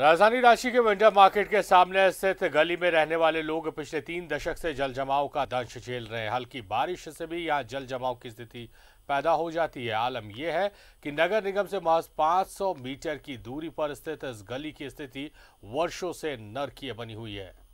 राजधानी रांची के winter market के सामने स्थित गली में रहने वाले लोग पिछले तीन दशक से जल जमाव का दंश झेल रहे हैं हल्की बारिश से भी यहां जल जमाव की स्थिति पैदा हो जाती है आलम यह है कि नगर निगम से महज 500 मीटर की दूरी पर स्थित इस गली की स्थिति वर्षों से नरकीय बनी हुई है